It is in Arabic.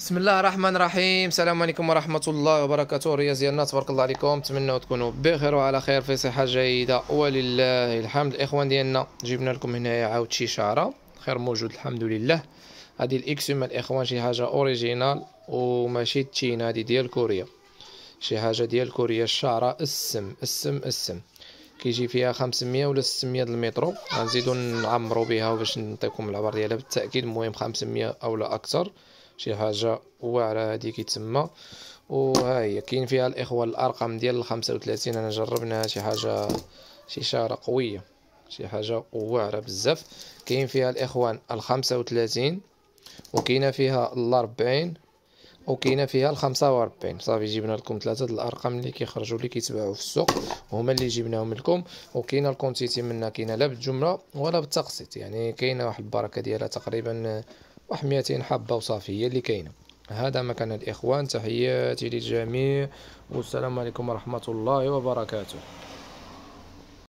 بسم الله الرحمن الرحيم السلام عليكم ورحمة الله وبركاته ديالنا تبارك الله عليكم نتمنى تكونوا بخير وعلى خير في صحة جيدة ولله الحمد الإخوان ديالنا جبنا لكم هنايا عاود شي شعرة خير موجود الحمد لله هذه الإكس الإخوان شي حاجة أوريجينال وماشي تشينا هذه ديال كوريا شي حاجة ديال كوريا الشعرة السم السم السم كيجي فيها 500 ولا 600 المترو غنزيدو نعمرو بها باش نعطيكم العبر ديالها بالتأكيد المهم 500 أو لا أكثر شي حاجه واعره هادي تما وها هي كاين فيها الاخوه الارقام ديال الخمسة وثلاثين انا جربناها شي حاجه شي شاره قويه شي حاجه واعره بزاف كاين فيها الاخوان الخمسة وثلاثين وكاينه فيها الاربعين وكاينه فيها الخمسة وربعين صافي جبنا لكم ثلاثه الارقام اللي كيخرجوا اللي كيتباعوا في السوق هما اللي جبناهم لكم وكاينه الكونتيتي منها كاينه لا بالجمله ولا بالتقسيط يعني كاينه واحد البركه ديالها تقريبا وحميتين حبة وصافي هي اللي كاينة هذا ما كان الإخوان تحياتي للجميع والسلام عليكم ورحمة الله وبركاته